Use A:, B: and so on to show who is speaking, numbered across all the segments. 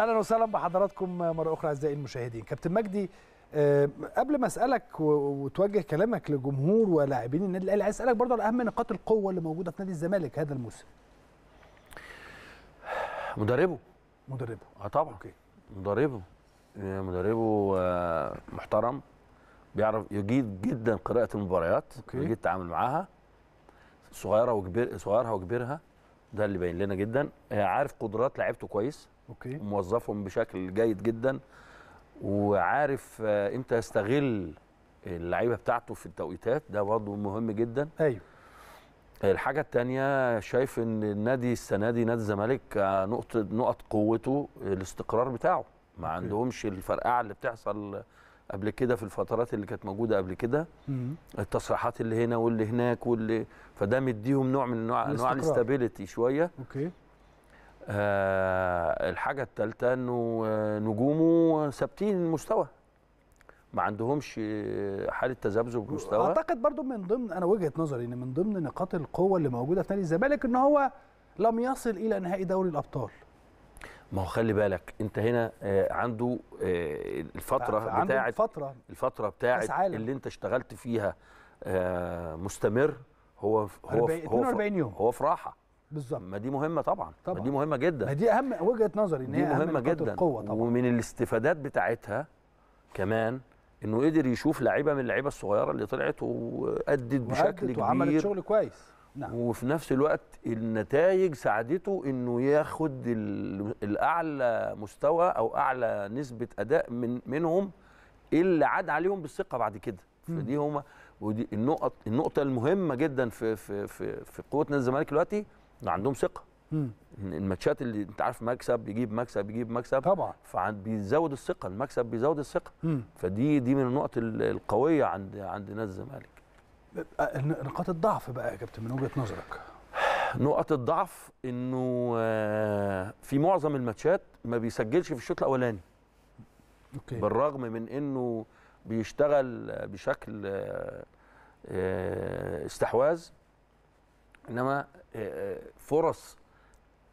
A: اهلا وسهلا بحضراتكم مره اخرى اعزائي المشاهدين كابتن مجدي آه، قبل ما اسالك وتوجه كلامك لجمهور ولاعبين النادي الاهلي عايز اسالك برضه على اهم نقاط القوه اللي موجوده في نادي الزمالك هذا الموسم
B: مدربه مدربه اه طبعا أوكي. مدربه يعني مدربه آه، محترم بيعرف يجيد جدا قراءه المباريات أوكي. يجيد التعامل معاها صغيره وكبير صغيرها وكبيرها ده اللي باين لنا جدا آه، عارف قدرات لعيبته كويس اوكي موظفهم بشكل جيد جدا وعارف آه، امتى يستغل اللعيبه بتاعته في التوقيتات ده برضه مهم جدا ايوه الحاجة الثانيه شايف إن النادي السنة دي نادي الزمالك آه، نقطة نقط قوته الاستقرار بتاعه ما عندهمش الفرقعة اللي بتحصل قبل كده في الفترات اللي كانت موجودة قبل كده التصريحات اللي هنا واللي هناك واللي فده مديهم نوع من نوع الاستابيلتي الاستابيليتي شوية اوكي آه، الحاجه الثالثه انه آه، نجومه ثابتين المستوى ما عندهمش آه، حاله تذبذب مستوى اعتقد
A: برضو من ضمن انا وجهه نظري ان من ضمن نقاط القوه اللي موجوده في نادي الزمالك ان هو لم يصل الى نهائي دوري الابطال
B: ما هو خلي بالك انت هنا عنده الفتره بتاعه الفتره الفتره بتاعه اللي انت اشتغلت فيها مستمر هو هو 42 يوم هو في راحه بالظبط ما دي مهمه طبعا طبعا ما دي مهمه جدا ما دي
A: اهم وجهه نظري ان هي مهمه جدا القوة
B: طبعا ومن الاستفادات بتاعتها كمان انه قدر يشوف لعيبه من اللعيبه الصغيره اللي طلعت وادت بشكل كبير وعملت شغل كويس نعم. وفي نفس الوقت النتائج ساعدته انه ياخد الاعلى مستوى او اعلى نسبه اداء من منهم اللي عاد عليهم بالثقه بعد كده فدي هما ودي النقط النقطه المهمه جدا في في في, في قوه نادي الزمالك دلوقتي عندهم ثقه الماتشات اللي انت عارف مكسب يجيب مكسب يجيب مكسب طبعا فبيزود الثقه المكسب بيزود الثقه فدي دي من النقط القويه عند عند نادي الزمالك
A: نقاط الضعف بقى يا كابتن من وجهه نظرك
B: نقط الضعف انه آه، في معظم الماتشات ما بيسجلش في الشوط الاولاني أوكي. بالرغم من انه بيشتغل بشكل آه، آه، استحواذ انما آه، آه، فرص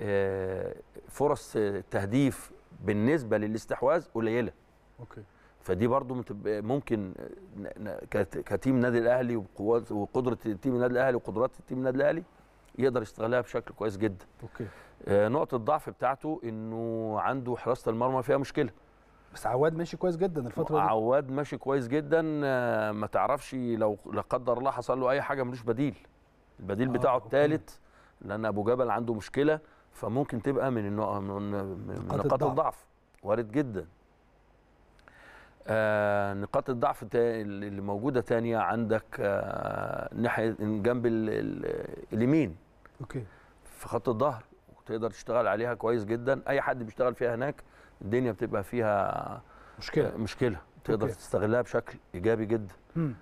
B: آه، فرص تهديف بالنسبه للاستحواذ قليله اوكي فدي برضو ممكن كتيم النادي الاهلي وقوات وقدره التيم النادي الاهلي وقدرات التيم النادي الاهلي يقدر يستغلها بشكل كويس جدا اوكي نقطه الضعف بتاعته انه عنده حراسه المرمى فيها مشكله بس عواد ماشي كويس جدا الفتره دي عواد ماشي كويس جدا ما تعرفش لو لا قدر الله حصل له اي حاجه ملوش بديل البديل آه، بتاعه الثالث لان ابو جبل عنده مشكله فممكن تبقى من النوع من, من نقاط الضعف وارد جدا آه نقاط الضعف اللي موجوده ثانيه عندك آه ناحيه جنب اليمين اوكي في خط الظهر وتقدر تشتغل عليها كويس جدا اي حد بيشتغل فيها هناك الدنيا بتبقى فيها مشكله آه، مشكله تقدر أوكي. تستغلها بشكل ايجابي جدا مم.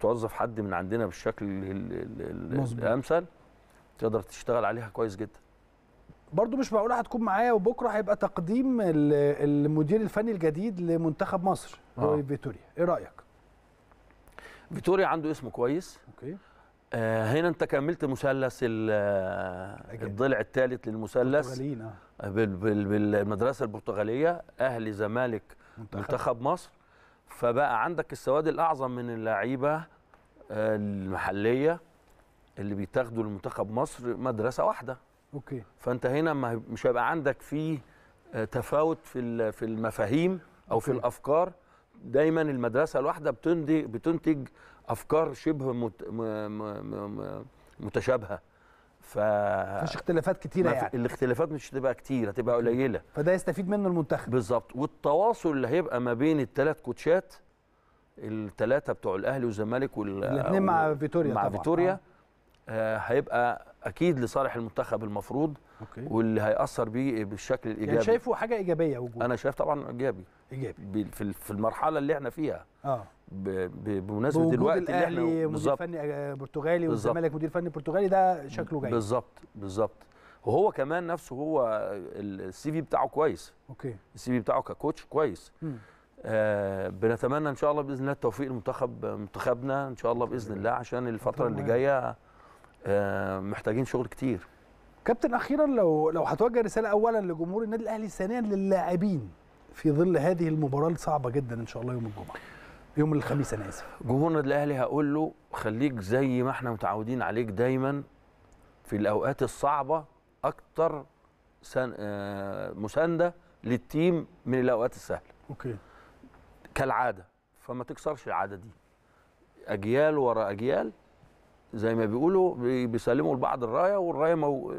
B: توظف حد من عندنا بالشكل الامثل تقدر تشتغل عليها كويس جدا
A: برضو مش معقوله هتكون معايا وبكره هيبقى تقديم المدير الفني الجديد لمنتخب مصر آه. فيتوريا ايه رايك
B: فيتوريا عنده اسم كويس اوكي آه هنا انت كملت مثلث الضلع الثالث للمثلث آه. بالمدرسه البرتغاليه اهلي زمالك منتخب, منتخب مصر فبقى عندك السواد الاعظم من اللعيبه آه، المحليه اللي بيتاخدوا المنتخب مصر مدرسه واحده اوكي فانت هنا مش هيبقى عندك فيه آه، تفاوت في في المفاهيم او في الافكار دايما المدرسه الواحده بتنتج بتنتج افكار شبه متشابهه ف مفيش اختلافات كتيره يعني الاختلافات مش هتبقى كتير هتبقى قليله فده يستفيد منه المنتخب بالظبط والتواصل اللي هيبقى ما بين الثلاث كوتشات الثلاثه بتوع الاهلي والزمالك وال الاثنين مع
A: فيتوريا مع طبعا. فيتوريا
B: آه. هيبقى اكيد لصالح المنتخب المفروض أوكي. واللي هياثر بيه بالشكل يعني الايجابي يعني شايفه حاجه ايجابيه وجود انا شايف طبعا ايجابي ايجابي في المرحله اللي احنا فيها اه بمناسبه الوقت اللي احنا مدير
A: فني آه، برتغالي والزمالك مدير فني برتغالي ده شكله جاي
B: بالظبط بالظبط وهو كمان نفسه هو السي في بتاعه كويس اوكي السي في بتاعه ككوتش كويس آه بنتمنى ان شاء الله باذن الله التوفيق لمنتخب منتخبنا ان شاء الله باذن الله عشان الفتره اللي جايه آه، محتاجين شغل كتير
A: كابتن اخيرا لو لو هتوجه رساله اولا لجمهور النادي الاهلي ثانيا للاعبين في ظل هذه المباراه الصعبه جدا ان شاء الله يوم الجمعه يوم الخميس انا اسف
B: جمهور النادي الاهلي هقول له خليك زي ما احنا متعودين عليك دايما في الاوقات الصعبه اكتر سن... آه مسانده للتيم من الاوقات السهله اوكي كالعاده فما تكسرش العاده دي اجيال ورا اجيال زي ما بيقولوا بيسلموا لبعض الرايه والرايه مو...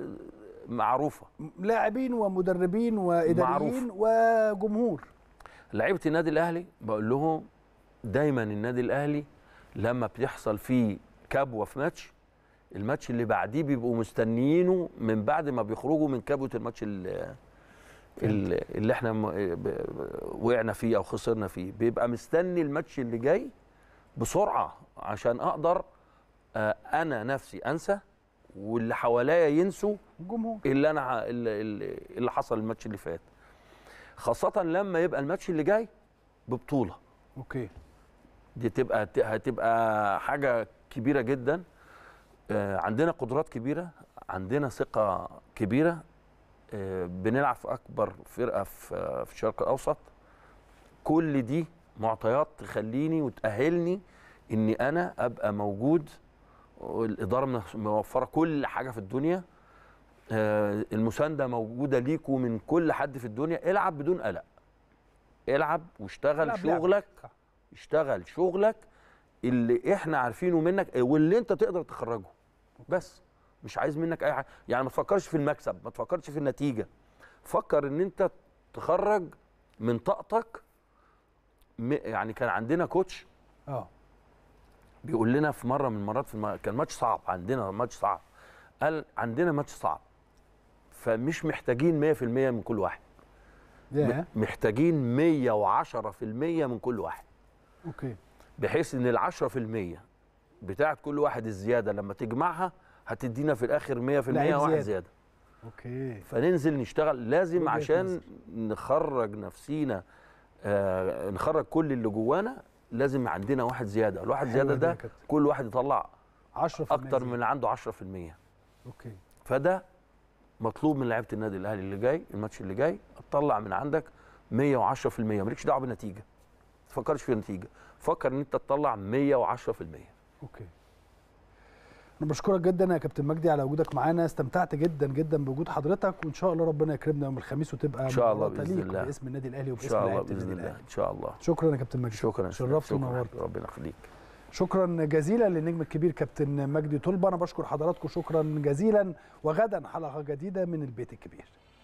B: معروفه لاعبين ومدربين واداريين معروف.
A: وجمهور
B: لعيبه النادي الاهلي بقول لهم دايما النادي الاهلي لما بيحصل فيه كبوه في ماتش الماتش اللي بعديه بيبقوا مستنيينه من بعد ما بيخرجوا من كبوه الماتش اللي, اللي احنا وقعنا فيه او خسرنا فيه بيبقى مستني الماتش اللي جاي بسرعه عشان اقدر آه، انا نفسي انسى واللي حواليا ينسوا الجمهور اللي انا اللي حصل الماتش اللي فات خاصه لما يبقى الماتش اللي جاي ببطوله اوكي دي تبقى هتبقى حاجه كبيره جدا آه، عندنا قدرات كبيره عندنا ثقه كبيره آه، بنلعب في اكبر فرقه في الشرق الاوسط كل دي معطيات تخليني وتاهلني اني انا ابقى موجود الاداره موفره كل حاجه في الدنيا آه، المسانده موجوده ليكوا من كل حد في الدنيا العب بدون قلق العب واشتغل شغلك لعب. اشتغل شغلك اللي احنا عارفينه منك آه، واللي انت تقدر تخرجه بس مش عايز منك اي حاجه يعني ما تفكرش في المكسب ما تفكرش في النتيجه فكر ان انت تخرج من طاقتك يعني كان عندنا كوتش اه بيقول لنا في مره من المرات في المرات كان ماتش صعب عندنا ماتش صعب قال عندنا ماتش صعب فمش محتاجين 100% من كل واحد yeah. محتاجين 110% من كل واحد اوكي okay. بحيث ان ال 10% بتاعه كل واحد الزياده لما تجمعها هتدينا في الاخر 100% واحد زياده, زيادة. اوكي فننزل نشتغل لازم عشان نخرج نفسينا آه نخرج كل اللي جوانا لازم عندنا واحد زياده الواحد زياده ده كل واحد يطلع 10 اكتر من اللي عنده 10% اوكي فده مطلوب من لعيبه النادي الاهلي اللي جاي الماتش اللي جاي تطلع من عندك 110% مالكش دعوه بالنتيجه ما تفكرش في النتيجه فكر ان انت تطلع 110% اوكي
A: انا بشكرك جدا يا كابتن مجدي على وجودك معانا استمتعت جدا جدا بوجود حضرتك وان شاء الله ربنا يكرمنا يوم الخميس وتبقى ان شاء الله باذن الله باسم النادي الاهلي وباسم الله النادي الاهلي ان شاء الله شكرا يا كابتن مجدي شكرا شرفت ونورت ربنا يخليك شكرا جزيلا للنجم الكبير كابتن مجدي طلبه انا بشكر حضراتكم شكرا جزيلا وغدا حلقه جديده من البيت الكبير